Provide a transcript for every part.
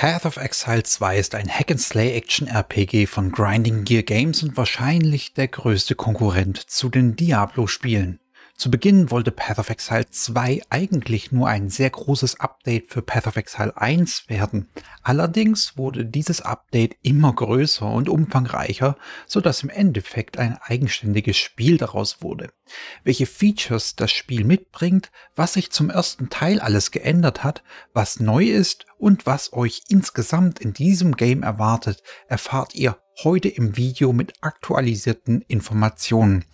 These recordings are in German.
Path of Exile 2 ist ein Hack-and-Slay-Action-RPG von Grinding Gear Games und wahrscheinlich der größte Konkurrent zu den Diablo-Spielen. Zu Beginn wollte Path of Exile 2 eigentlich nur ein sehr großes Update für Path of Exile 1 werden. Allerdings wurde dieses Update immer größer und umfangreicher, sodass im Endeffekt ein eigenständiges Spiel daraus wurde. Welche Features das Spiel mitbringt, was sich zum ersten Teil alles geändert hat, was neu ist und was euch insgesamt in diesem Game erwartet, erfahrt ihr heute im Video mit aktualisierten Informationen.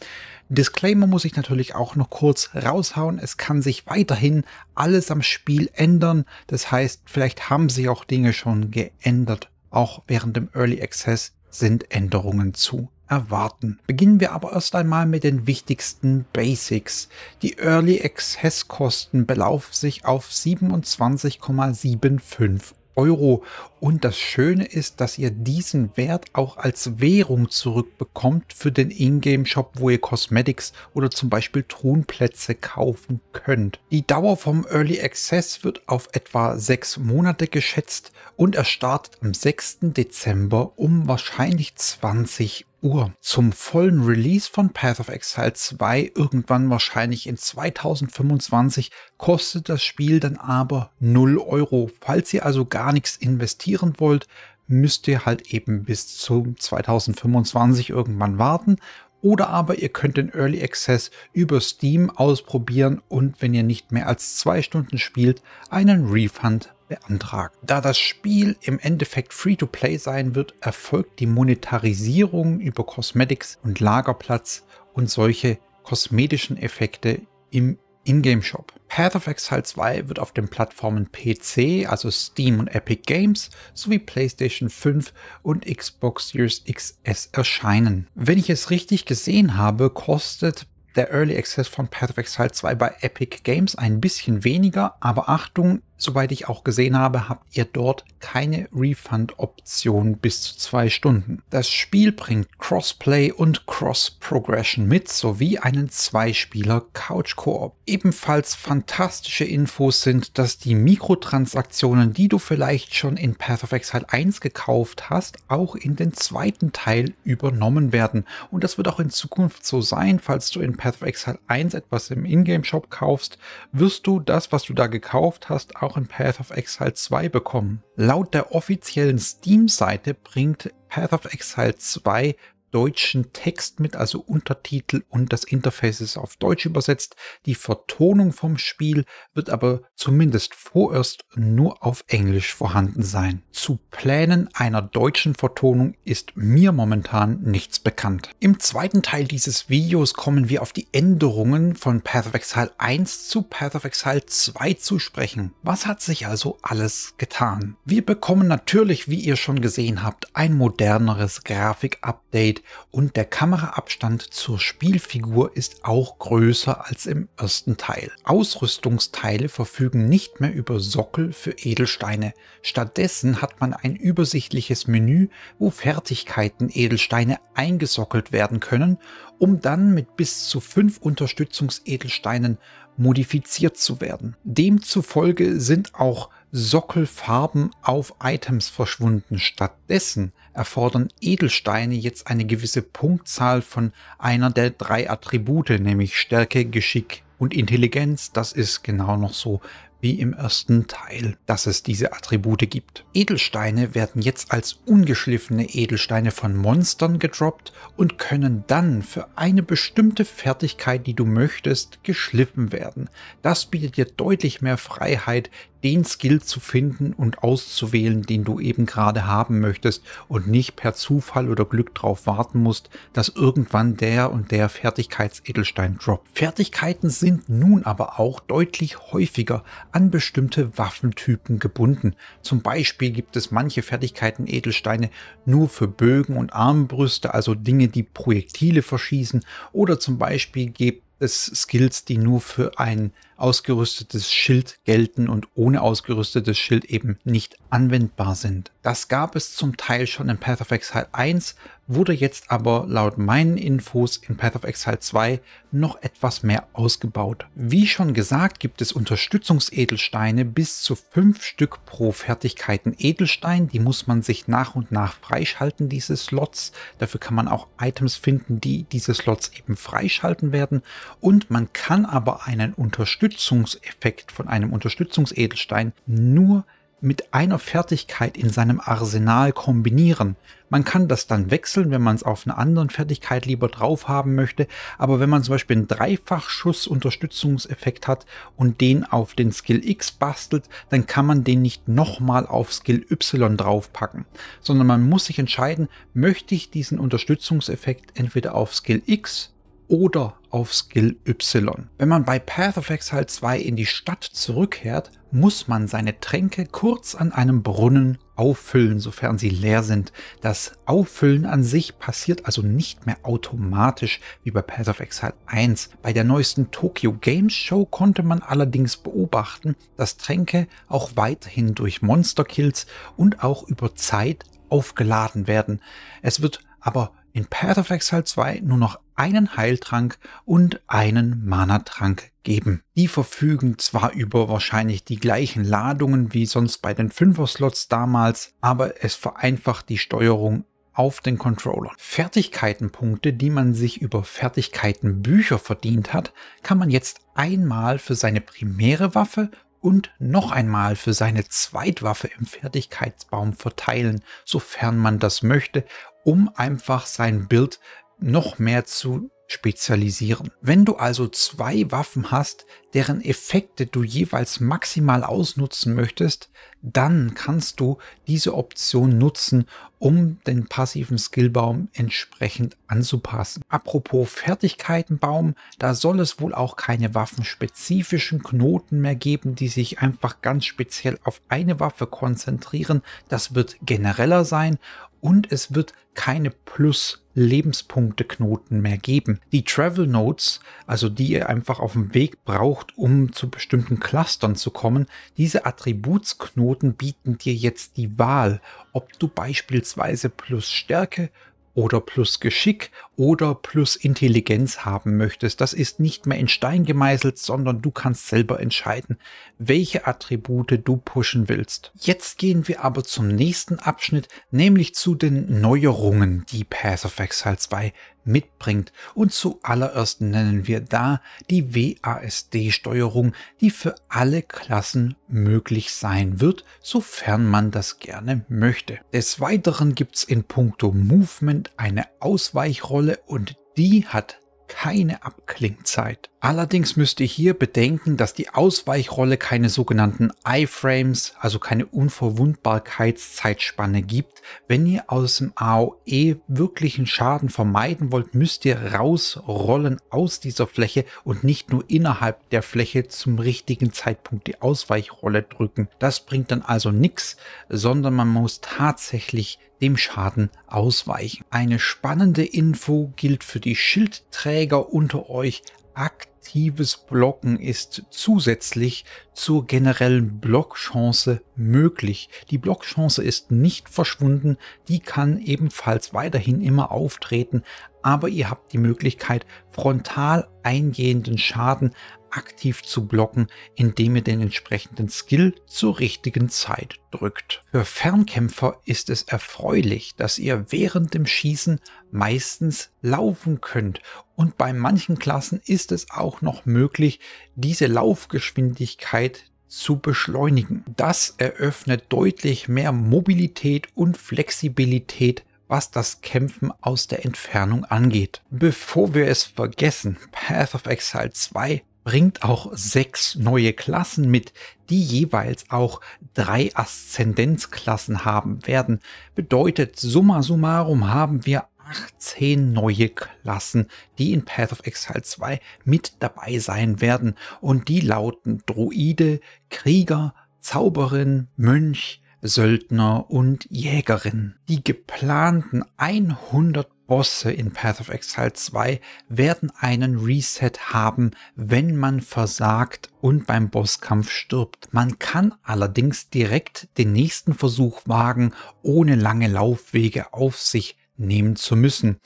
Disclaimer muss ich natürlich auch noch kurz raushauen. Es kann sich weiterhin alles am Spiel ändern. Das heißt, vielleicht haben sich auch Dinge schon geändert. Auch während dem Early Access sind Änderungen zu erwarten. Beginnen wir aber erst einmal mit den wichtigsten Basics. Die Early Access Kosten belaufen sich auf 27,75 Euro. Und das Schöne ist, dass ihr diesen Wert auch als Währung zurückbekommt für den Ingame-Shop, wo ihr Cosmetics oder zum Beispiel Thronplätze kaufen könnt. Die Dauer vom Early Access wird auf etwa sechs Monate geschätzt und er startet am 6. Dezember um wahrscheinlich 20 Uhr zum vollen Release von Path of Exile 2 irgendwann wahrscheinlich in 2025 kostet das Spiel dann aber 0 Euro. Falls ihr also gar nichts investieren wollt, müsst ihr halt eben bis zum 2025 irgendwann warten oder aber ihr könnt den Early Access über Steam ausprobieren und wenn ihr nicht mehr als zwei Stunden spielt, einen Refund beantragt. Da das Spiel im Endeffekt Free-to-Play sein wird, erfolgt die Monetarisierung über Cosmetics und Lagerplatz und solche kosmetischen Effekte im Ingame Shop. Path of Exile 2 wird auf den Plattformen PC, also Steam und Epic Games, sowie PlayStation 5 und Xbox Series XS erscheinen. Wenn ich es richtig gesehen habe, kostet der Early Access von Path of Exile 2 bei Epic Games ein bisschen weniger, aber Achtung, Soweit ich auch gesehen habe, habt ihr dort keine Refund-Option bis zu zwei Stunden. Das Spiel bringt Crossplay und Cross-Progression mit sowie einen zweispieler couch koop Ebenfalls fantastische Infos sind, dass die Mikrotransaktionen, die du vielleicht schon in Path of Exile 1 gekauft hast, auch in den zweiten Teil übernommen werden. Und das wird auch in Zukunft so sein, falls du in Path of Exile 1 etwas im Ingame-Shop kaufst, wirst du das, was du da gekauft hast, auch auch in Path of Exile 2 bekommen. Laut der offiziellen Steam-Seite bringt Path of Exile 2 deutschen Text mit, also Untertitel und das Interface ist auf Deutsch übersetzt. Die Vertonung vom Spiel wird aber zumindest vorerst nur auf Englisch vorhanden sein. Zu Plänen einer deutschen Vertonung ist mir momentan nichts bekannt. Im zweiten Teil dieses Videos kommen wir auf die Änderungen von Path of Exile 1 zu Path of Exile 2 zu sprechen. Was hat sich also alles getan? Wir bekommen natürlich, wie ihr schon gesehen habt, ein moderneres Grafik-Update steht und der Kameraabstand zur Spielfigur ist auch größer als im ersten Teil. Ausrüstungsteile verfügen nicht mehr über Sockel für Edelsteine. Stattdessen hat man ein übersichtliches Menü, wo Fertigkeiten Edelsteine eingesockelt werden können, um dann mit bis zu fünf Unterstützungsedelsteinen modifiziert zu werden. Demzufolge sind auch Sockelfarben auf Items verschwunden. Stattdessen erfordern Edelsteine jetzt eine gewisse Punktzahl von einer der drei Attribute, nämlich Stärke, Geschick und Intelligenz. Das ist genau noch so wie im ersten Teil, dass es diese Attribute gibt. Edelsteine werden jetzt als ungeschliffene Edelsteine von Monstern gedroppt und können dann für eine bestimmte Fertigkeit, die du möchtest, geschliffen werden. Das bietet dir deutlich mehr Freiheit, den Skill zu finden und auszuwählen, den du eben gerade haben möchtest und nicht per Zufall oder Glück darauf warten musst, dass irgendwann der und der Fertigkeitsedelstein droppt. Fertigkeiten sind nun aber auch deutlich häufiger an bestimmte Waffentypen gebunden. Zum Beispiel gibt es manche Fertigkeiten Edelsteine nur für Bögen und Armbrüste, also Dinge, die Projektile verschießen oder zum Beispiel gibt es Skills, die nur für ein ausgerüstetes Schild gelten und ohne ausgerüstetes Schild eben nicht anwendbar sind. Das gab es zum Teil schon in Path of Exile 1, wurde jetzt aber laut meinen Infos in Path of Exile 2 noch etwas mehr ausgebaut. Wie schon gesagt, gibt es Unterstützungsedelsteine bis zu 5 Stück pro Fertigkeiten Edelstein. Die muss man sich nach und nach freischalten, diese Slots. Dafür kann man auch Items finden, die diese Slots eben freischalten werden. Und man kann aber einen Unterstützungsedelstein Unterstützungseffekt von einem Unterstützungsedelstein nur mit einer Fertigkeit in seinem Arsenal kombinieren. Man kann das dann wechseln, wenn man es auf einer anderen Fertigkeit lieber drauf haben möchte, aber wenn man zum Beispiel einen Dreifachschuss Unterstützungseffekt hat und den auf den Skill X bastelt, dann kann man den nicht nochmal auf Skill Y draufpacken, sondern man muss sich entscheiden, möchte ich diesen Unterstützungseffekt entweder auf Skill X oder auf Skill Y. Wenn man bei Path of Exile 2 in die Stadt zurückkehrt, muss man seine Tränke kurz an einem Brunnen auffüllen, sofern sie leer sind. Das Auffüllen an sich passiert also nicht mehr automatisch wie bei Path of Exile 1. Bei der neuesten Tokyo Games Show konnte man allerdings beobachten, dass Tränke auch weiterhin durch Monsterkills und auch über Zeit aufgeladen werden. Es wird aber in Path of Exile 2 nur noch einen Heiltrank und einen Mana-Trank geben. Die verfügen zwar über wahrscheinlich die gleichen Ladungen wie sonst bei den 5er-Slots damals, aber es vereinfacht die Steuerung auf den Controller. Fertigkeitenpunkte, die man sich über Fertigkeitenbücher verdient hat, kann man jetzt einmal für seine primäre Waffe und noch einmal für seine Zweitwaffe im Fertigkeitsbaum verteilen, sofern man das möchte, um einfach sein Bild noch mehr zu spezialisieren. Wenn du also zwei Waffen hast, deren Effekte du jeweils maximal ausnutzen möchtest, dann kannst du diese Option nutzen, um den passiven Skillbaum entsprechend anzupassen. Apropos Fertigkeitenbaum, da soll es wohl auch keine waffenspezifischen Knoten mehr geben, die sich einfach ganz speziell auf eine Waffe konzentrieren. Das wird genereller sein und es wird keine Plus Lebenspunkte Knoten mehr geben. Die Travel Notes, also die ihr einfach auf dem Weg braucht, um zu bestimmten Clustern zu kommen, diese Attributsknoten bieten dir jetzt die Wahl, ob du beispielsweise plus Stärke oder plus Geschick oder plus Intelligenz haben möchtest. Das ist nicht mehr in Stein gemeißelt, sondern du kannst selber entscheiden, welche Attribute du pushen willst. Jetzt gehen wir aber zum nächsten Abschnitt, nämlich zu den Neuerungen, die Path of Exile 2 mitbringt. Und zuallererst nennen wir da die WASD-Steuerung, die für alle Klassen möglich sein wird, sofern man das gerne möchte. Des Weiteren gibt es in puncto Movement eine Ausweichrolle und die hat keine Abklingzeit. Allerdings müsst ihr hier bedenken, dass die Ausweichrolle keine sogenannten iFrames, also keine Unverwundbarkeitszeitspanne gibt. Wenn ihr aus dem AOE wirklichen Schaden vermeiden wollt, müsst ihr rausrollen aus dieser Fläche und nicht nur innerhalb der Fläche zum richtigen Zeitpunkt die Ausweichrolle drücken. Das bringt dann also nichts, sondern man muss tatsächlich dem Schaden ausweichen. Eine spannende Info gilt für die Schildträger unter euch. Aktives Blocken ist zusätzlich zur generellen Blockchance möglich. Die Blockchance ist nicht verschwunden, die kann ebenfalls weiterhin immer auftreten, aber ihr habt die Möglichkeit, frontal eingehenden Schaden aktiv zu blocken, indem ihr den entsprechenden Skill zur richtigen Zeit drückt. Für Fernkämpfer ist es erfreulich, dass ihr während dem Schießen meistens laufen könnt und bei manchen Klassen ist es auch noch möglich, diese Laufgeschwindigkeit zu beschleunigen. Das eröffnet deutlich mehr Mobilität und Flexibilität was das Kämpfen aus der Entfernung angeht. Bevor wir es vergessen, Path of Exile 2 bringt auch sechs neue Klassen mit, die jeweils auch drei Aszendenzklassen haben werden. Bedeutet, summa summarum haben wir 18 neue Klassen, die in Path of Exile 2 mit dabei sein werden. Und die lauten Druide, Krieger, Zauberin, Mönch, Söldner und Jägerin. Die geplanten 100 Bosse in Path of Exile 2 werden einen Reset haben, wenn man versagt und beim Bosskampf stirbt. Man kann allerdings direkt den nächsten Versuch wagen, ohne lange Laufwege auf sich nehmen zu müssen.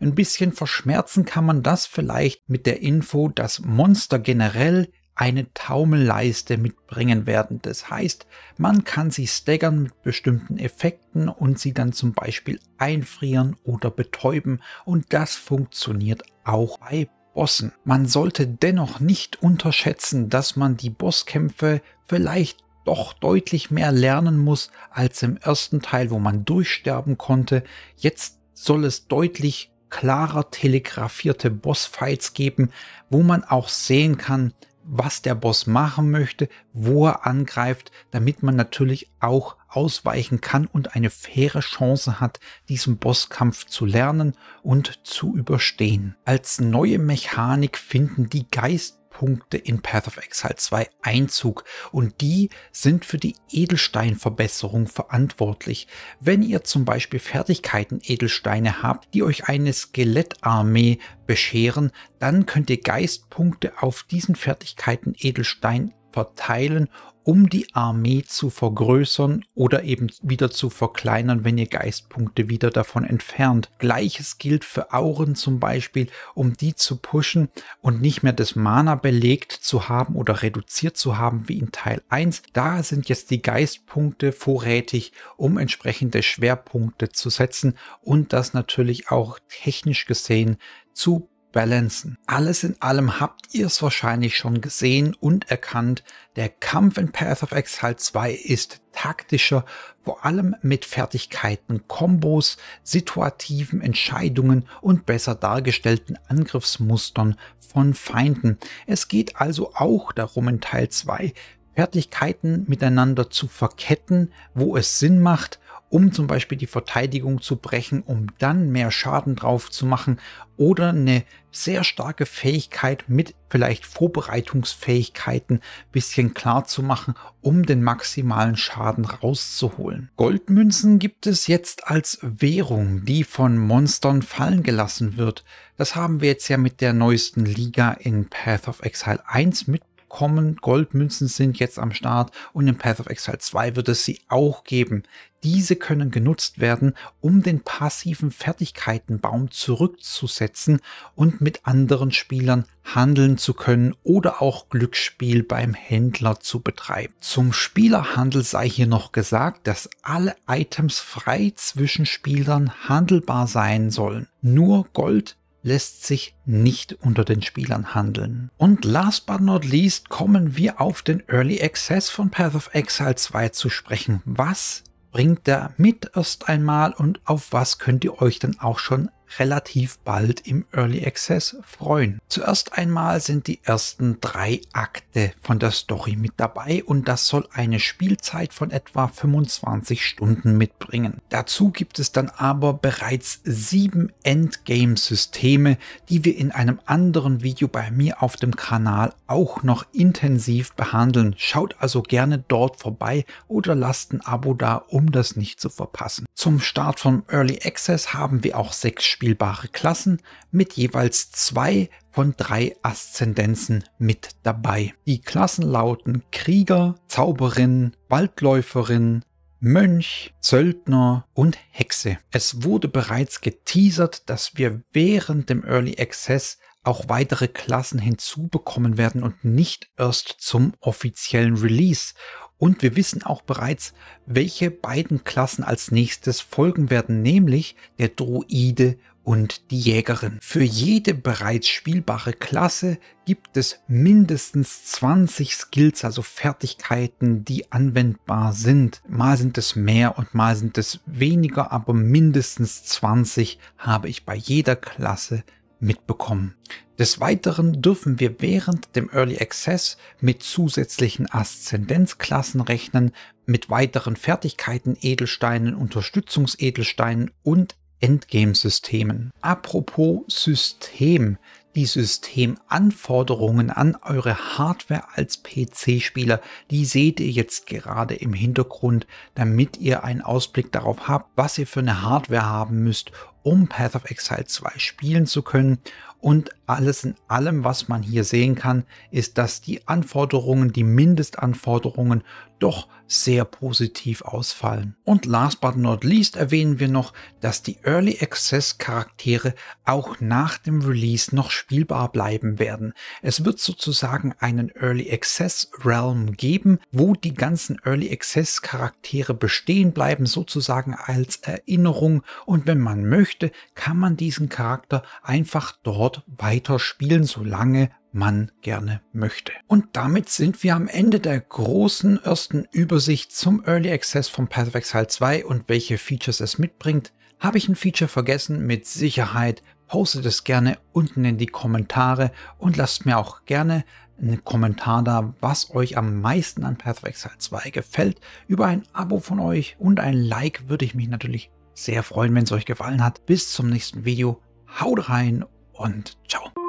Ein bisschen verschmerzen kann man das vielleicht mit der Info, dass Monster generell eine Taumelleiste mitbringen werden. Das heißt, man kann sie staggern mit bestimmten Effekten und sie dann zum Beispiel einfrieren oder betäuben und das funktioniert auch bei Bossen. Man sollte dennoch nicht unterschätzen, dass man die Bosskämpfe vielleicht doch deutlich mehr lernen muss als im ersten Teil, wo man durchsterben konnte. Jetzt soll es deutlich klarer telegrafierte Bossfights geben, wo man auch sehen kann, was der Boss machen möchte, wo er angreift, damit man natürlich auch ausweichen kann und eine faire Chance hat, diesen Bosskampf zu lernen und zu überstehen. Als neue Mechanik finden die Geist Punkte in Path of Exile 2 Einzug und die sind für die Edelsteinverbesserung verantwortlich. Wenn ihr zum Beispiel Fertigkeiten Edelsteine habt, die euch eine Skelettarmee bescheren, dann könnt ihr Geistpunkte auf diesen Fertigkeiten Edelstein verteilen um die Armee zu vergrößern oder eben wieder zu verkleinern, wenn ihr Geistpunkte wieder davon entfernt. Gleiches gilt für Auren zum Beispiel, um die zu pushen und nicht mehr das Mana belegt zu haben oder reduziert zu haben wie in Teil 1. Da sind jetzt die Geistpunkte vorrätig, um entsprechende Schwerpunkte zu setzen und das natürlich auch technisch gesehen zu balancen. Alles in allem habt ihr es wahrscheinlich schon gesehen und erkannt, der Kampf in Path of Exile 2 ist taktischer, vor allem mit Fertigkeiten, Kombos, situativen Entscheidungen und besser dargestellten Angriffsmustern von Feinden. Es geht also auch darum in Teil 2, Fertigkeiten miteinander zu verketten, wo es Sinn macht um zum Beispiel die Verteidigung zu brechen, um dann mehr Schaden drauf zu machen oder eine sehr starke Fähigkeit mit vielleicht Vorbereitungsfähigkeiten ein bisschen klar zu machen, um den maximalen Schaden rauszuholen. Goldmünzen gibt es jetzt als Währung, die von Monstern fallen gelassen wird. Das haben wir jetzt ja mit der neuesten Liga in Path of Exile 1 mit kommen. Goldmünzen sind jetzt am Start und in Path of Exile 2 wird es sie auch geben. Diese können genutzt werden, um den passiven Fertigkeitenbaum zurückzusetzen und mit anderen Spielern handeln zu können oder auch Glücksspiel beim Händler zu betreiben. Zum Spielerhandel sei hier noch gesagt, dass alle Items frei zwischen Spielern handelbar sein sollen. Nur Gold lässt sich nicht unter den Spielern handeln. Und last but not least kommen wir auf den Early Access von Path of Exile 2 zu sprechen. Was bringt er mit erst einmal und auf was könnt ihr euch dann auch schon relativ bald im Early Access freuen. Zuerst einmal sind die ersten drei Akte von der Story mit dabei und das soll eine Spielzeit von etwa 25 Stunden mitbringen. Dazu gibt es dann aber bereits sieben Endgame-Systeme, die wir in einem anderen Video bei mir auf dem Kanal auch noch intensiv behandeln. Schaut also gerne dort vorbei oder lasst ein Abo da, um das nicht zu verpassen. Zum Start vom Early Access haben wir auch sechs ausspielbare Klassen mit jeweils zwei von drei Aszendenzen mit dabei. Die Klassen lauten Krieger, Zauberin, Waldläuferin, Mönch, Söldner und Hexe. Es wurde bereits geteasert, dass wir während dem Early Access auch weitere Klassen hinzubekommen werden und nicht erst zum offiziellen Release. Und wir wissen auch bereits, welche beiden Klassen als nächstes folgen werden, nämlich der Droide und die Jägerin. Für jede bereits spielbare Klasse gibt es mindestens 20 Skills, also Fertigkeiten, die anwendbar sind. Mal sind es mehr und mal sind es weniger, aber mindestens 20 habe ich bei jeder Klasse mitbekommen. Des Weiteren dürfen wir während dem Early Access mit zusätzlichen Aszendenzklassen rechnen, mit weiteren Fertigkeiten, Edelsteinen, Unterstützungsedelsteinen und Endgame-Systemen. Apropos System. Die Systemanforderungen an eure Hardware als PC-Spieler, die seht ihr jetzt gerade im Hintergrund, damit ihr einen Ausblick darauf habt, was ihr für eine Hardware haben müsst, um Path of Exile 2 spielen zu können und alles in allem, was man hier sehen kann, ist, dass die Anforderungen, die Mindestanforderungen doch sehr positiv ausfallen. Und last but not least erwähnen wir noch, dass die Early Access Charaktere auch nach dem Release noch spielbar bleiben werden. Es wird sozusagen einen Early Access Realm geben, wo die ganzen Early Access Charaktere bestehen bleiben, sozusagen als Erinnerung. Und wenn man möchte, kann man diesen Charakter einfach dort dort weiter spielen, solange man gerne möchte. Und damit sind wir am Ende der großen ersten Übersicht zum Early Access von Path of Exile 2 und welche Features es mitbringt. Habe ich ein Feature vergessen? Mit Sicherheit. Postet es gerne unten in die Kommentare und lasst mir auch gerne einen Kommentar da, was euch am meisten an Path of Exile 2 gefällt. Über ein Abo von euch und ein Like würde ich mich natürlich sehr freuen, wenn es euch gefallen hat. Bis zum nächsten Video. Haut rein und ciao.